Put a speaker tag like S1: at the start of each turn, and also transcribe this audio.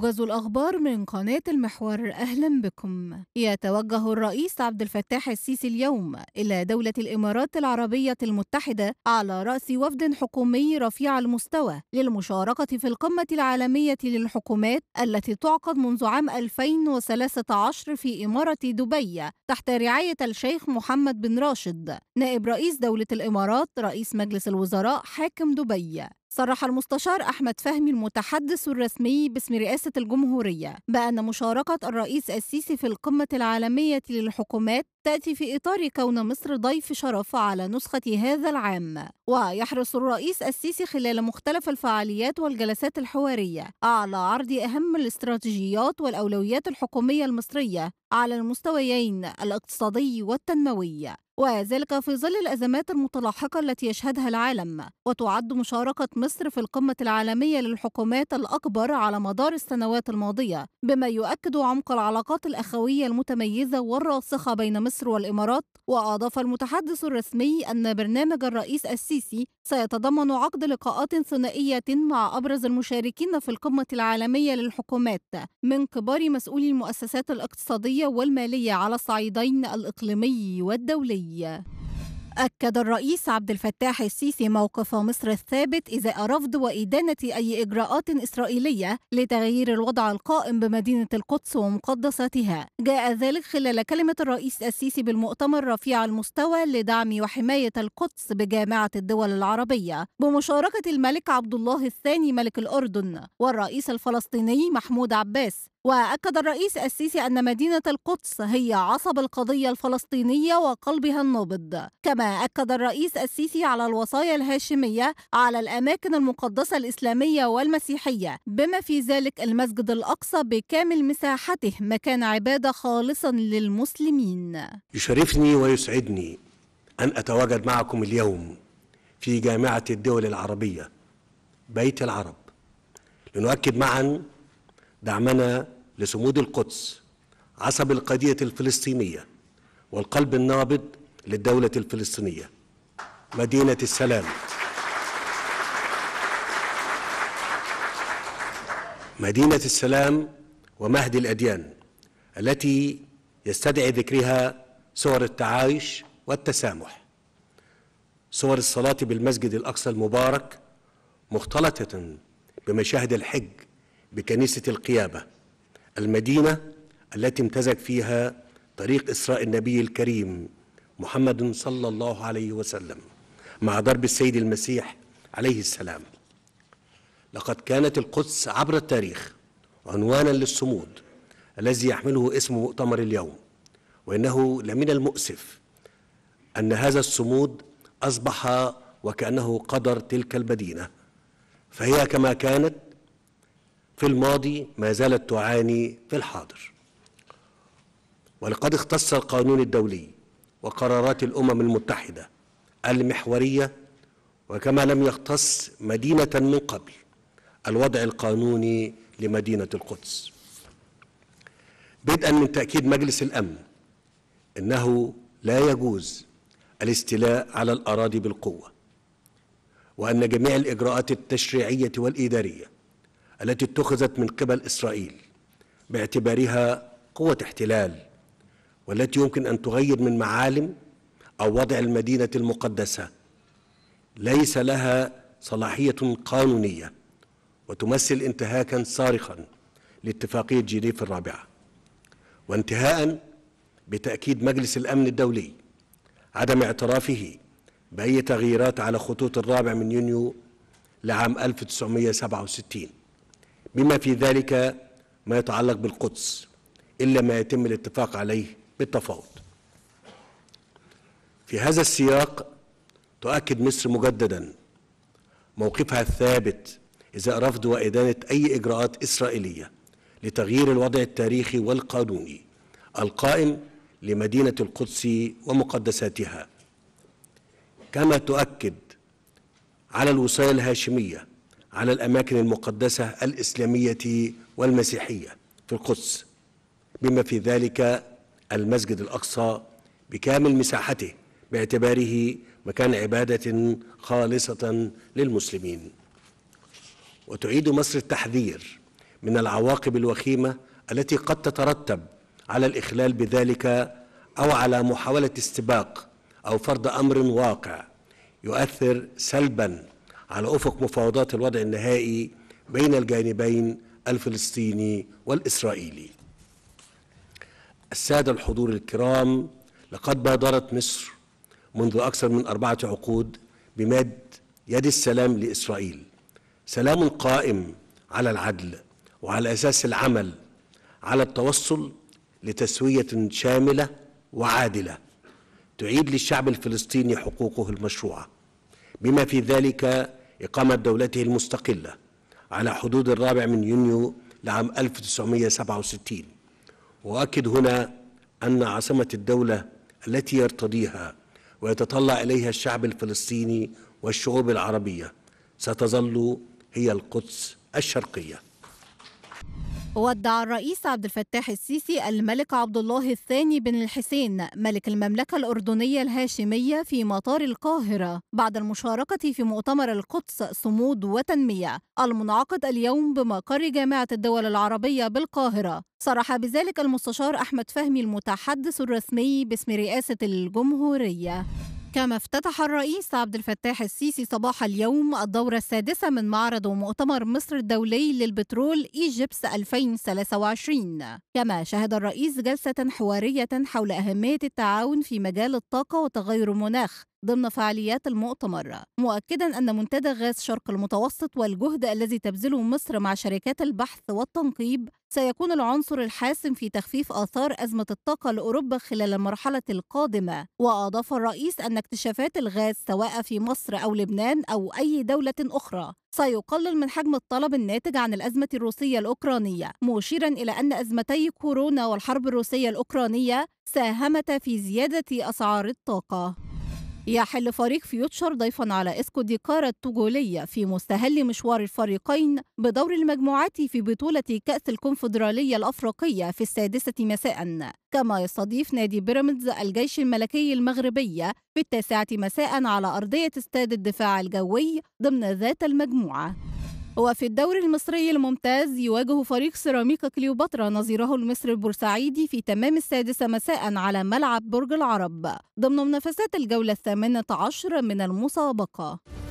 S1: موجز الأخبار من قناة المحور أهلا بكم يتوجه الرئيس عبد الفتاح السيسي اليوم إلى دولة الإمارات العربية المتحدة على رأس وفد حكومي رفيع المستوى للمشاركة في القمة العالمية للحكومات التي تعقد منذ عام 2013 في إمارة دبي تحت رعاية الشيخ محمد بن راشد نائب رئيس دولة الإمارات رئيس مجلس الوزراء حاكم دبي صرح المستشار أحمد فهمي المتحدث الرسمي باسم رئاسة الجمهورية بأن مشاركة الرئيس السيسي في القمة العالمية للحكومات تأتي في إطار كون مصر ضيف شرف على نسخة هذا العام ويحرص الرئيس السيسي خلال مختلف الفعاليات والجلسات الحوارية على عرض أهم الاستراتيجيات والأولويات الحكومية المصرية على المستويين الاقتصادي والتنموي وذلك في ظل الأزمات المتلاحقة التي يشهدها العالم وتعد مشاركة مصر في القمة العالمية للحكومات الأكبر على مدار السنوات الماضية بما يؤكد عمق العلاقات الأخوية المتميزة والراسخة بين مصر والإمارات وأضاف المتحدث الرسمي أن برنامج الرئيس السيسي سيتضمن عقد لقاءات ثنائية مع أبرز المشاركين في القمة العالمية للحكومات من كبار مسؤولي المؤسسات الاقتصادية والمالية على الصعيدين الإقليمي والدولي الدولي أكد الرئيس عبد الفتاح السيسي موقف مصر الثابت إزاء رفض وإدانة أي إجراءات إسرائيلية لتغيير الوضع القائم بمدينة القدس ومقدساتها. جاء ذلك خلال كلمة الرئيس السيسي بالمؤتمر رفيع المستوى لدعم وحماية القدس بجامعة الدول العربية بمشاركة الملك عبد الله الثاني ملك الأردن والرئيس الفلسطيني محمود عباس وأكد الرئيس السيسي أن مدينة القدس هي عصب القضية الفلسطينية وقلبها النابض كما أكد الرئيس السيسي على الوصايا الهاشمية على الأماكن المقدسة الإسلامية والمسيحية بما في ذلك المسجد الأقصى بكامل مساحته مكان عبادة خالصا للمسلمين
S2: يشرفني ويسعدني أن أتواجد معكم اليوم في جامعة الدول العربية بيت العرب لنؤكد معا دعمنا لصمود القدس عصب القضية الفلسطينية والقلب النابض للدولة الفلسطينية مدينة السلام مدينة السلام ومهد الأديان التي يستدعي ذكرها صور التعايش والتسامح صور الصلاة بالمسجد الأقصى المبارك مختلطة بمشاهد الحج بكنيسة القيابة المدينة التي امتزج فيها طريق إسراء النبي الكريم محمد صلى الله عليه وسلم مع ضرب السيد المسيح عليه السلام لقد كانت القدس عبر التاريخ عنوانا للصمود الذي يحمله اسم مؤتمر اليوم وإنه لمن المؤسف أن هذا الصمود أصبح وكأنه قدر تلك المدينة فهي كما كانت في الماضي ما زالت تعاني في الحاضر ولقد اختص القانون الدولي وقرارات الأمم المتحدة المحورية وكما لم يختص مدينة من قبل الوضع القانوني لمدينة القدس بدءا من تأكيد مجلس الأمن أنه لا يجوز الاستيلاء على الأراضي بالقوة وأن جميع الإجراءات التشريعية والإدارية التي اتخذت من قبل إسرائيل باعتبارها قوة احتلال والتي يمكن أن تغير من معالم أو وضع المدينة المقدسة ليس لها صلاحية قانونية وتمثل انتهاكا صارخا لاتفاقية جنيف الرابعة وانتهاء بتأكيد مجلس الأمن الدولي عدم اعترافه بأي تغييرات على خطوط الرابع من يونيو لعام 1967 بما في ذلك ما يتعلق بالقدس إلا ما يتم الاتفاق عليه بالتفاوض في هذا السياق تؤكد مصر مجددا موقفها الثابت إذا رفض وإدانة أي إجراءات إسرائيلية لتغيير الوضع التاريخي والقانوني القائم لمدينة القدس ومقدساتها كما تؤكد على الوصاية الهاشمية على الأماكن المقدسة الإسلامية والمسيحية في القدس بما في ذلك المسجد الأقصى بكامل مساحته باعتباره مكان عبادة خالصة للمسلمين وتعيد مصر التحذير من العواقب الوخيمة التي قد تترتب على الإخلال بذلك أو على محاولة استباق أو فرض أمر واقع يؤثر سلبا على أفق مفاوضات الوضع النهائي بين الجانبين الفلسطيني والإسرائيلي السادة الحضور الكرام لقد بادرت مصر منذ أكثر من أربعة عقود بمد يد السلام لإسرائيل سلام قائم على العدل وعلى أساس العمل على التوصل لتسوية شاملة وعادلة تعيد للشعب الفلسطيني حقوقه المشروعة بما في ذلك إقامة دولته المستقلة على حدود الرابع من يونيو لعام 1967 وأؤكد هنا أن عاصمة الدولة التي يرتضيها ويتطلع إليها الشعب الفلسطيني والشعوب العربية ستظل هي القدس الشرقيه
S1: ودع الرئيس عبد الفتاح السيسي الملك عبد الله الثاني بن الحسين ملك المملكة الأردنية الهاشمية في مطار القاهرة بعد المشاركة في مؤتمر القدس صمود وتنمية المنعقد اليوم بمقر جامعة الدول العربية بالقاهرة صرح بذلك المستشار أحمد فهمي المتحدث الرسمي باسم رئاسة الجمهورية كما افتتح الرئيس عبد الفتاح السيسي صباح اليوم الدورة السادسة من معرض ومؤتمر مصر الدولي للبترول إيجيبس 2023 كما شهد الرئيس جلسة حوارية حول أهمية التعاون في مجال الطاقة وتغير المناخ ضمن فعاليات المؤتمر مؤكدا أن منتدى غاز شرق المتوسط والجهد الذي تبذله مصر مع شركات البحث والتنقيب سيكون العنصر الحاسم في تخفيف آثار أزمة الطاقة لأوروبا خلال المرحلة القادمة وأضاف الرئيس أن اكتشافات الغاز سواء في مصر أو لبنان أو أي دولة أخرى سيقلل من حجم الطلب الناتج عن الأزمة الروسية الأوكرانية مشيرا إلى أن أزمتي كورونا والحرب الروسية الأوكرانية ساهمتا في زيادة أسعار الطاقة يحل فريق فيوتشر ضيفا على اسكو دي كارا التوجولية في مستهل مشوار الفريقين بدور المجموعات في بطولة كأس الكونفدرالية الأفريقية في السادسة مساء كما يستضيف نادي بيراميدز الجيش الملكي المغربي في التاسعة مساء على أرضية استاد الدفاع الجوي ضمن ذات المجموعة وفي الدوري المصري الممتاز يواجه فريق سيراميكا كليوباترا نظيره المصري البورسعيدي في تمام السادسة مساء على ملعب برج العرب ضمن منافسات الجولة الثامنة عشر من المسابقة